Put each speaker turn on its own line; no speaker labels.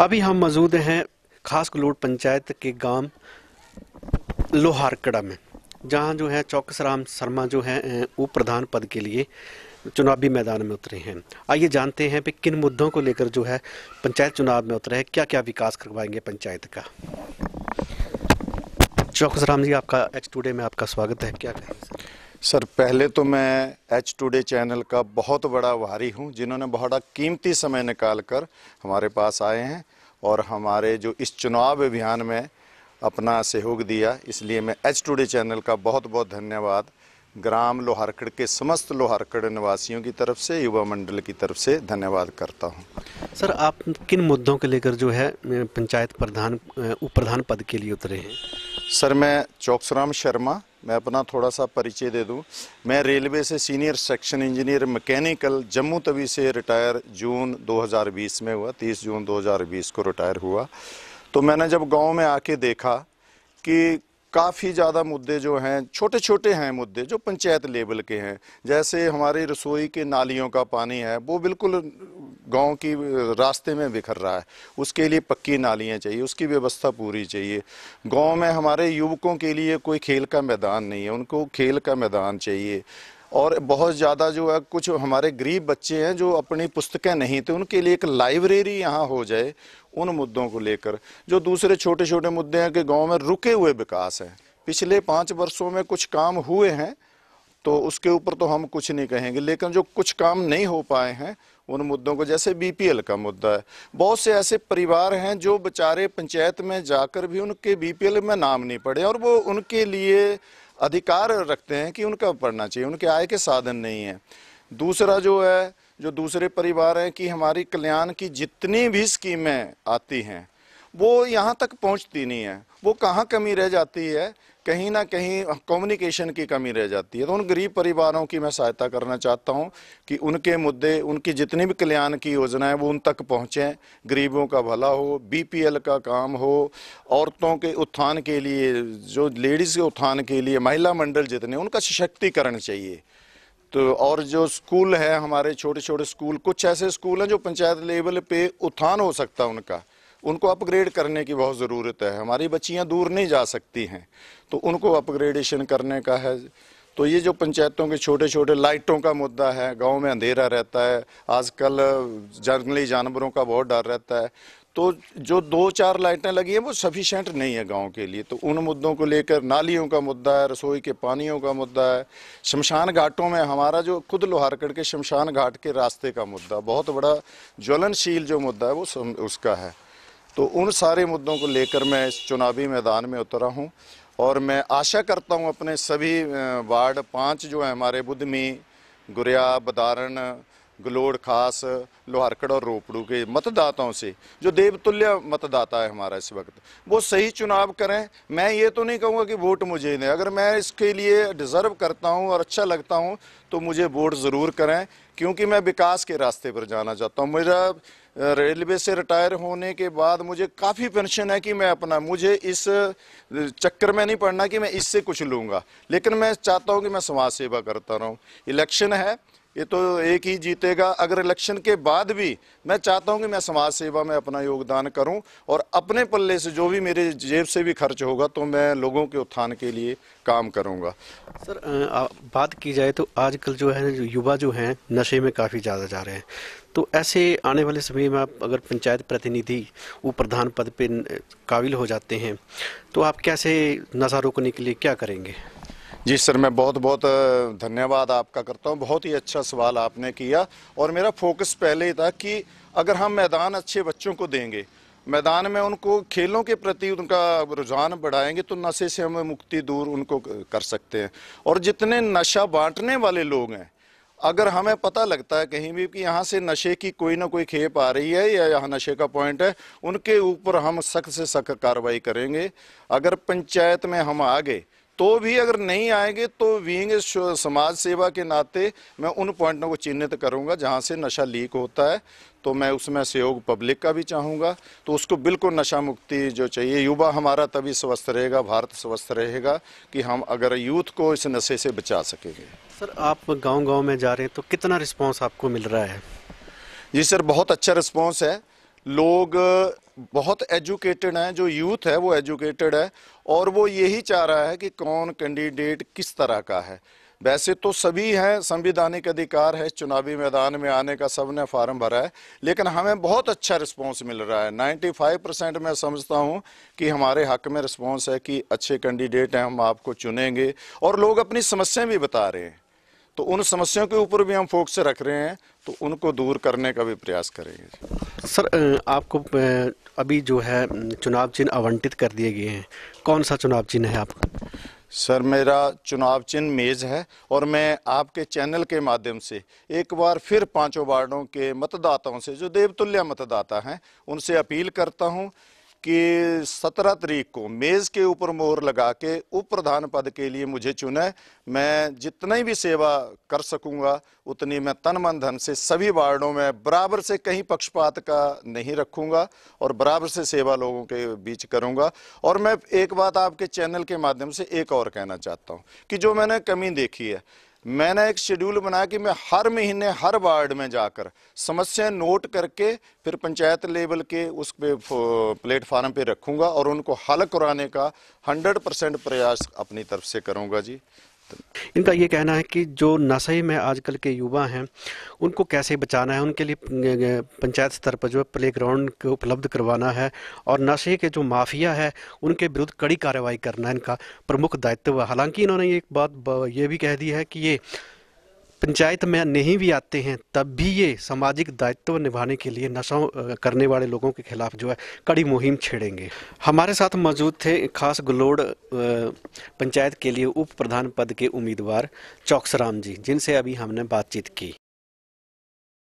अभी हम मौजूद हैं खास कलोट पंचायत के गांव लोहारकड़ा में जहां जो है चौकस राम शर्मा जो है उप प्रधान पद के लिए चुनावी मैदान में उतरे हैं आइए जानते हैं कि किन मुद्दों को लेकर जो है पंचायत चुनाव में उतरे हैं क्या क्या विकास करवाएंगे पंचायत का चौकस राम जी आपका एच टूडे में आपका स्वागत है क्या कहें सर पहले तो मैं एच टूडे चैनल
का बहुत बड़ा भारी हूँ जिन्होंने बड़ा कीमती समय निकाल कर हमारे पास आए हैं और हमारे जो इस चुनाव अभियान में अपना सहयोग दिया इसलिए मैं एच टूडे चैनल का बहुत बहुत धन्यवाद ग्राम लोहारकड़ के समस्त लोहारकड़ निवासियों की तरफ से युवा मंडल की तरफ से धन्यवाद करता हूँ
सर आप किन मुद्दों को लेकर जो है पंचायत प्रधान उप प्रधान पद के लिए उतरे हैं सर मैं चौकसराम
शर्मा मैं अपना थोड़ा सा परिचय दे दूं मैं रेलवे से senior section engineer mechanical Jammu Tawi से रिटायर जून 2020 में हुआ 30 जून 2020 को रिटायर हुआ तो मैंने जब गांव में आके देखा कि काफ़ी ज़्यादा मुद्दे जो हैं छोटे छोटे हैं मुद्दे जो पंचायत लेवल के हैं जैसे हमारे रसोई के नालियों का पानी है वो बिल्कुल गांव की रास्ते में बिखर रहा है उसके लिए पक्की नालियाँ चाहिए उसकी व्यवस्था पूरी चाहिए गांव में हमारे युवकों के लिए कोई खेल का मैदान नहीं है उनको खेल का मैदान चाहिए और बहुत ज़्यादा जो है कुछ हमारे गरीब बच्चे हैं जो अपनी पुस्तकें नहीं थे उनके लिए एक लाइब्रेरी यहाँ हो जाए उन मुद्दों को लेकर जो दूसरे छोटे छोटे मुद्दे हैं कि गाँव में रुके हुए विकास हैं पिछले पाँच वर्षों में कुछ काम हुए हैं तो उसके ऊपर तो हम कुछ नहीं कहेंगे लेकिन जो कुछ काम नहीं हो पाए हैं उन मुद्दों को जैसे बीपीएल का मुद्दा है बहुत से ऐसे परिवार हैं जो बेचारे पंचायत में जाकर भी उनके बीपीएल में नाम नहीं पड़े और वो उनके लिए अधिकार रखते हैं कि उनका पढ़ना चाहिए उनके आय के साधन नहीं है दूसरा जो है जो दूसरे परिवार हैं कि हमारी कल्याण की जितनी भी स्कीमें आती हैं वो यहाँ तक पहुँचती नहीं है वो कहाँ कमी रह जाती है कहीं ना कहीं कम्युनिकेशन की कमी रह जाती है तो उन गरीब परिवारों की मैं सहायता करना चाहता हूँ कि उनके मुद्दे उनकी जितनी भी कल्याण की योजना है वो उन तक पहुँचें गरीबों का भला हो बीपीएल का काम हो औरतों के उत्थान के लिए जो लेडीज़ के उत्थान के लिए महिला मंडल जितने उनका सशक्तिकरण चाहिए तो और जो स्कूल है हमारे छोटे छोटे स्कूल कुछ ऐसे स्कूल हैं जो पंचायत लेवल पे उत्थान हो सकता है उनका उनको अपग्रेड करने की बहुत ज़रूरत है हमारी बच्चियाँ दूर नहीं जा सकती हैं तो उनको अपग्रेडेशन करने का है तो ये जो पंचायतों के छोटे छोटे लाइटों का मुद्दा है गांव में अंधेरा रहता है आजकल जंगली जानवरों का बहुत डर रहता है तो जो दो चार लाइटें लगी हैं वो सफिशेंट नहीं है गांव के लिए तो उन मुद्दों को लेकर नालियों का मुद्दा है रसोई के पानियों का मुद्दा है शमशान घाटों में हमारा जो खुद लोहारकड़ के शमशान घाट के रास्ते का मुद्दा बहुत बड़ा ज्वलनशील जो मुद्दा है वो उसका है तो उन सारे मुद्दों को लेकर मैं इस चुनावी मैदान में उतरा हूँ और मैं आशा करता हूँ अपने सभी वार्ड पाँच जो हैं हमारे बुधमी गुरिया बदारण गलोड़ खास लोहारकड़ और रोपड़ू के मतदाताओं से जो देवतुल्य मतदाता है हमारा इस वक्त वो सही चुनाव करें मैं ये तो नहीं कहूँगा कि वोट मुझे दें अगर मैं इसके लिए डिज़र्व करता हूँ और अच्छा लगता हूँ तो मुझे वोट ज़रूर करें क्योंकि मैं विकास के रास्ते पर जाना चाहता हूँ मेरा रेलवे से रिटायर होने के बाद मुझे काफ़ी पेंशन है कि मैं अपना मुझे इस चक्कर में नहीं पड़ना कि मैं इससे कुछ लूँगा लेकिन मैं चाहता हूँ कि मैं समाज सेवा करता रहूँ इलेक्शन है ये तो एक ही जीतेगा अगर इलेक्शन के बाद भी मैं चाहता हूँ कि मैं समाज सेवा में अपना योगदान करूँ और अपने पल्ले से जो भी मेरे जेब से भी खर्च होगा तो मैं लोगों के उत्थान के लिए
काम करूँगा सर बात की जाए तो आजकल जो है युवा जो हैं नशे में काफ़ी ज़्यादा जा रहे हैं तो ऐसे आने वाले समय में आप अगर पंचायत प्रतिनिधि वो प्रधान पद पर काबिल हो जाते हैं तो आप कैसे नशा रोकने के लिए क्या करेंगे जी सर मैं बहुत बहुत धन्यवाद आपका करता हूँ बहुत ही अच्छा सवाल
आपने किया और मेरा फोकस पहले ही था कि अगर हम मैदान अच्छे बच्चों को देंगे मैदान में उनको खेलों के प्रति उनका रुझान बढ़ाएंगे तो नशे से हम मुक्ति दूर उनको कर सकते हैं और जितने नशा बांटने वाले लोग हैं अगर हमें पता लगता है कहीं भी कि यहाँ से नशे की कोई ना कोई खेप आ रही है या यहाँ नशे का पॉइंट है उनके ऊपर हम सख्त से सख्त कार्रवाई करेंगे अगर पंचायत में हम आ गए तो भी अगर नहीं आएंगे तो विंग समाज सेवा के नाते मैं उन पॉइंटों को चिन्हित करूंगा जहां से नशा लीक होता है तो मैं उसमें सहयोग पब्लिक का भी चाहूँगा तो उसको बिल्कुल नशा मुक्ति जो चाहिए युवा हमारा तभी स्वस्थ रहेगा भारत स्वस्थ रहेगा कि हम अगर यूथ को इस नशे से बचा सकेंगे
सर आप गाँव गाँव में जा रहे हैं तो कितना रिस्पॉन्स आपको मिल रहा है जी सर बहुत अच्छा रिस्पॉन्स है लोग
बहुत एजुकेटेड हैं जो यूथ है वो एजुकेटेड है और वो यही चाह रहा है कि कौन कैंडिडेट किस तरह का है वैसे तो सभी हैं संविधानिक अधिकार है चुनावी मैदान में आने का सब ने फार्म भरा है लेकिन हमें बहुत अच्छा रिस्पांस मिल रहा है 95 परसेंट मैं समझता हूं कि हमारे हक में रिस्पांस है कि अच्छे कैंडिडेट हैं हम आपको चुनेंगे और लोग अपनी समस्याएं भी बता रहे हैं तो उन समस्याओं के ऊपर भी हम फोकस रख रहे हैं तो उनको दूर करने का भी प्रयास करेंगे
सर आपको अभी जो है चुनाव चिन्ह आवंटित कर दिए गए हैं कौन सा चुनाव चिन्ह है आपका सर मेरा चुनाव चिन्ह मेज़ है और मैं आपके चैनल के माध्यम से एक
बार फिर पांचों वार्डों के मतदाताओं से जो देवतुल्य मतदाता हैं उनसे अपील करता हूं कि 17 तरीक को मेज़ के ऊपर मोहर लगा के उप प्रधान पद के लिए मुझे चुने मैं जितनी भी सेवा कर सकूंगा उतनी मैं तन मन धन से सभी वार्डों में बराबर से कहीं पक्षपात का नहीं रखूंगा और बराबर से सेवा लोगों के बीच करूंगा और मैं एक बात आपके चैनल के माध्यम से एक और कहना चाहता हूँ कि जो मैंने कमी देखी है मैंने एक शेड्यूल बनाया कि मैं हर महीने हर वार्ड में जाकर समस्याएं नोट करके फिर पंचायत लेवल के उस पे प्लेटफार्म पे रखूंगा और उनको हल कराने का 100 परसेंट प्रयास अपनी तरफ से करूंगा जी
इनका ये कहना है कि जो नशे में आजकल के युवा हैं उनको कैसे बचाना है उनके लिए पंचायत स्तर पर जो प्ले ग्राउंड को उपलब्ध करवाना है और नशे के जो माफिया है उनके विरुद्ध कड़ी कार्रवाई करना इनका प्रमुख दायित्व है हालांकि इन्होंने एक बात ये भी कह दी है कि ये पंचायत में नहीं भी आते हैं तब भी ये सामाजिक दायित्व निभाने के लिए नशा करने वाले लोगों के खिलाफ जो है कड़ी मुहिम छेड़ेंगे हमारे साथ मौजूद थे खास गलोड पंचायत के लिए उप प्रधान पद के उम्मीदवार चौकसराम जी जिनसे अभी हमने बातचीत की